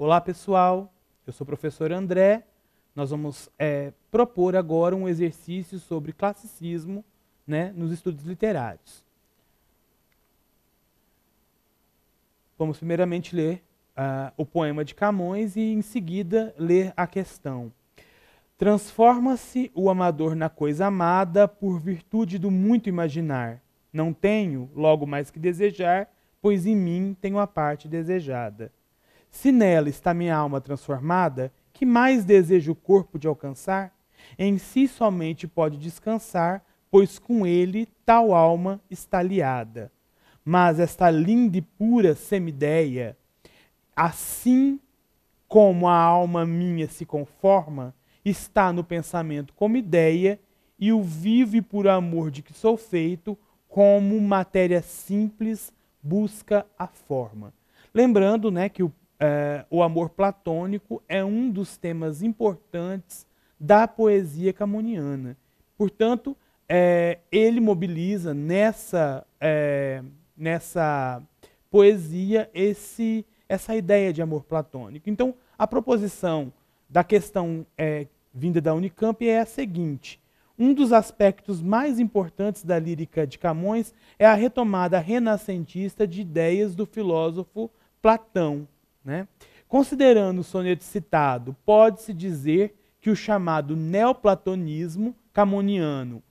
Olá pessoal, eu sou o professor André. Nós vamos é, propor agora um exercício sobre classicismo né, nos estudos literários. Vamos primeiramente ler uh, o poema de Camões e em seguida ler a questão. Transforma-se o amador na coisa amada por virtude do muito imaginar. Não tenho, logo mais que desejar, pois em mim tenho a parte desejada. Se nela está minha alma transformada, que mais deseja o corpo de alcançar? Em si somente pode descansar, pois com ele tal alma está liada. Mas esta linda e pura semideia, assim como a alma minha se conforma, está no pensamento como ideia, e o vive por amor de que sou feito, como matéria simples busca a forma. Lembrando né, que o Uh, o amor platônico é um dos temas importantes da poesia camoniana. Portanto, é, ele mobiliza nessa, é, nessa poesia esse, essa ideia de amor platônico. Então, a proposição da questão é, vinda da Unicamp é a seguinte: um dos aspectos mais importantes da lírica de Camões é a retomada renascentista de ideias do filósofo Platão né? Considerando o soneto citado, pode-se dizer que o chamado neoplatonismo camoniano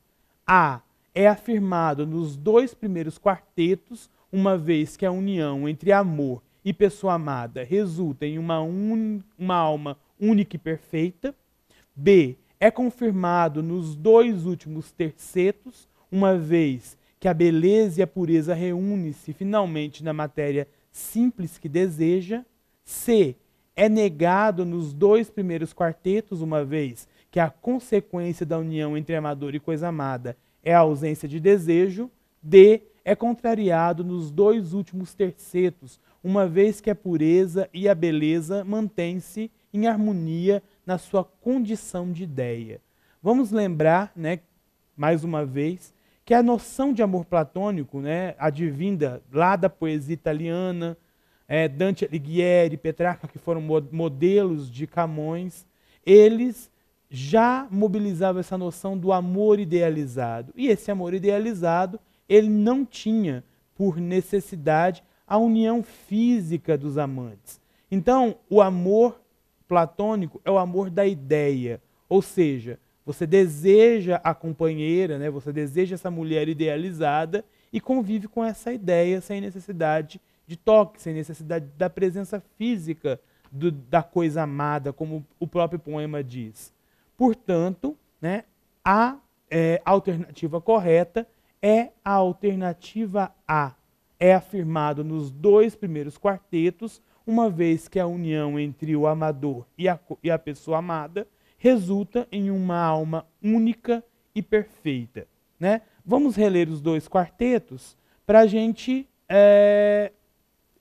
A é afirmado nos dois primeiros quartetos, uma vez que a união entre amor e pessoa amada resulta em uma, un... uma alma única e perfeita. B é confirmado nos dois últimos tercetos, uma vez que a beleza e a pureza reúnem-se finalmente na matéria simples que deseja. C. É negado nos dois primeiros quartetos, uma vez que a consequência da união entre amador e coisa amada é a ausência de desejo. D. É contrariado nos dois últimos tercetos, uma vez que a pureza e a beleza mantêm-se em harmonia na sua condição de ideia. Vamos lembrar, né, mais uma vez, que a noção de amor platônico, né, advinda lá da poesia italiana, é, Dante Alighieri, Petrarca, que foram modelos de Camões, eles já mobilizavam essa noção do amor idealizado. E esse amor idealizado, ele não tinha, por necessidade, a união física dos amantes. Então, o amor platônico é o amor da ideia, ou seja, você deseja a companheira, né? você deseja essa mulher idealizada e convive com essa ideia sem necessidade de toque, sem necessidade da presença física do, da coisa amada, como o próprio poema diz. Portanto, né, a é, alternativa correta é a alternativa A. É afirmado nos dois primeiros quartetos, uma vez que a união entre o amador e a, e a pessoa amada resulta em uma alma única e perfeita. Né? Vamos reler os dois quartetos para a gente é,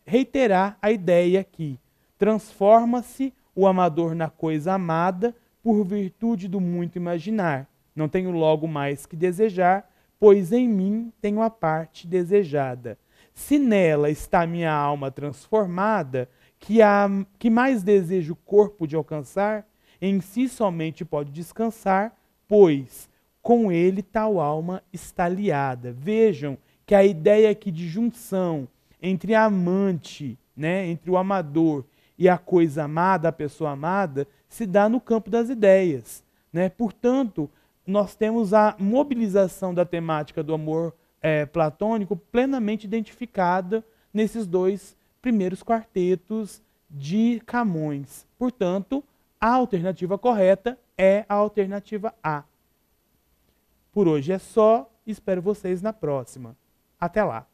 reiterar a ideia que transforma-se o amador na coisa amada por virtude do muito imaginar. Não tenho logo mais que desejar, pois em mim tenho a parte desejada. Se nela está minha alma transformada, que, a, que mais deseja o corpo de alcançar, em si somente pode descansar, pois com ele tal alma está liada. Vejam que a ideia aqui de junção, entre a amante, né, entre o amador e a coisa amada, a pessoa amada, se dá no campo das ideias. Né? Portanto, nós temos a mobilização da temática do amor é, platônico plenamente identificada nesses dois primeiros quartetos de Camões. Portanto, a alternativa correta é a alternativa A. Por hoje é só, espero vocês na próxima. Até lá!